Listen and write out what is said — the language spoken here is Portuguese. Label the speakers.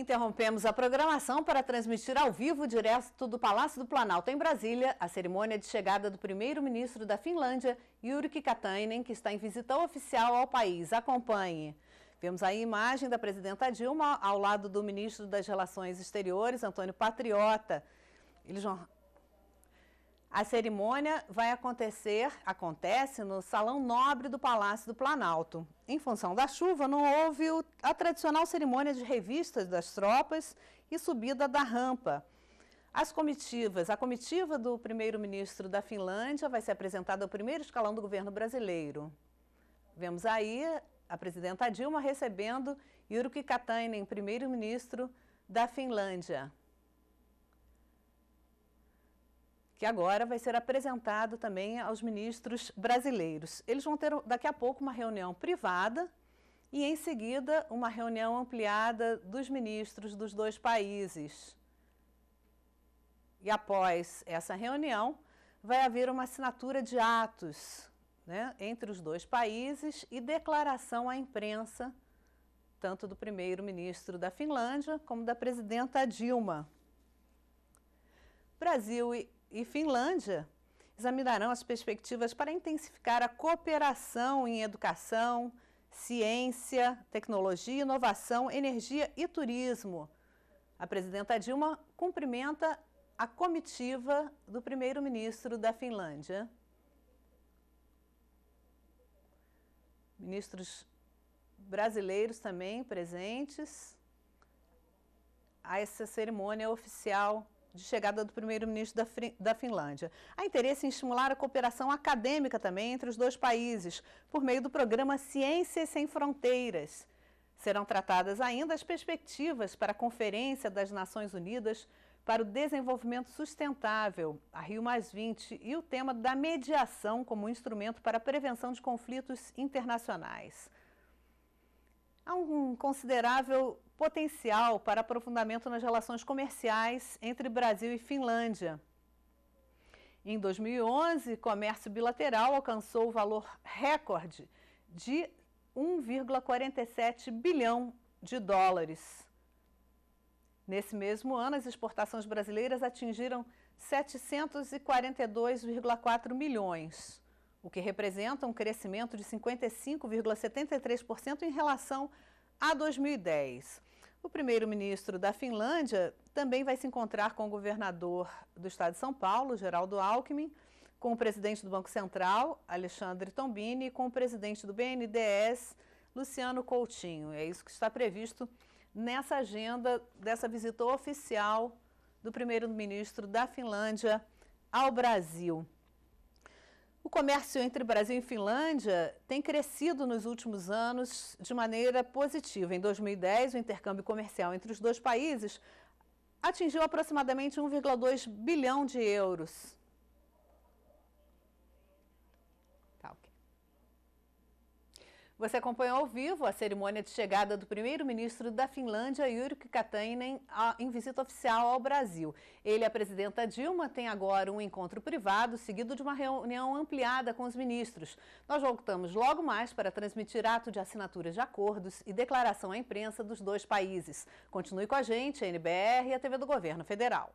Speaker 1: Interrompemos a programação para transmitir ao vivo, direto do Palácio do Planalto, em Brasília, a cerimônia de chegada do primeiro-ministro da Finlândia, Jyrki Katainen, que está em visita oficial ao país. Acompanhe. Vemos aí a imagem da presidenta Dilma ao lado do ministro das Relações Exteriores, Antônio Patriota. Eles vão a cerimônia vai acontecer, acontece no Salão Nobre do Palácio do Planalto. Em função da chuva, não houve a tradicional cerimônia de revistas das tropas e subida da rampa. As comitivas, a comitiva do primeiro-ministro da Finlândia vai ser apresentada ao primeiro escalão do governo brasileiro. Vemos aí a presidenta Dilma recebendo Jyrki Katainen, primeiro-ministro da Finlândia. que agora vai ser apresentado também aos ministros brasileiros. Eles vão ter daqui a pouco uma reunião privada e em seguida uma reunião ampliada dos ministros dos dois países. E após essa reunião, vai haver uma assinatura de atos né, entre os dois países e declaração à imprensa, tanto do primeiro-ministro da Finlândia como da presidenta Dilma. Brasil e e Finlândia examinarão as perspectivas para intensificar a cooperação em educação, ciência, tecnologia, inovação, energia e turismo. A presidenta Dilma cumprimenta a comitiva do primeiro-ministro da Finlândia. Ministros brasileiros também presentes a essa cerimônia oficial de chegada do primeiro-ministro da, da Finlândia. Há interesse em estimular a cooperação acadêmica também entre os dois países, por meio do programa Ciências Sem Fronteiras. Serão tratadas ainda as perspectivas para a Conferência das Nações Unidas para o Desenvolvimento Sustentável, a Rio e o tema da mediação como instrumento para a prevenção de conflitos internacionais há um considerável potencial para aprofundamento nas relações comerciais entre Brasil e Finlândia. Em 2011, comércio bilateral alcançou o valor recorde de 1,47 bilhão de dólares. Nesse mesmo ano, as exportações brasileiras atingiram 742,4 milhões o que representa um crescimento de 55,73% em relação a 2010. O primeiro-ministro da Finlândia também vai se encontrar com o governador do estado de São Paulo, Geraldo Alckmin, com o presidente do Banco Central, Alexandre Tombini, e com o presidente do BNDES, Luciano Coutinho. É isso que está previsto nessa agenda dessa visita oficial do primeiro-ministro da Finlândia ao Brasil. O comércio entre Brasil e Finlândia tem crescido nos últimos anos de maneira positiva. Em 2010, o intercâmbio comercial entre os dois países atingiu aproximadamente 1,2 bilhão de euros. Você acompanhou ao vivo a cerimônia de chegada do primeiro-ministro da Finlândia, Jyrki Katainen, em visita oficial ao Brasil. Ele e a presidenta Dilma têm agora um encontro privado, seguido de uma reunião ampliada com os ministros. Nós voltamos logo mais para transmitir ato de assinatura de acordos e declaração à imprensa dos dois países. Continue com a gente, a NBR e a TV do Governo Federal.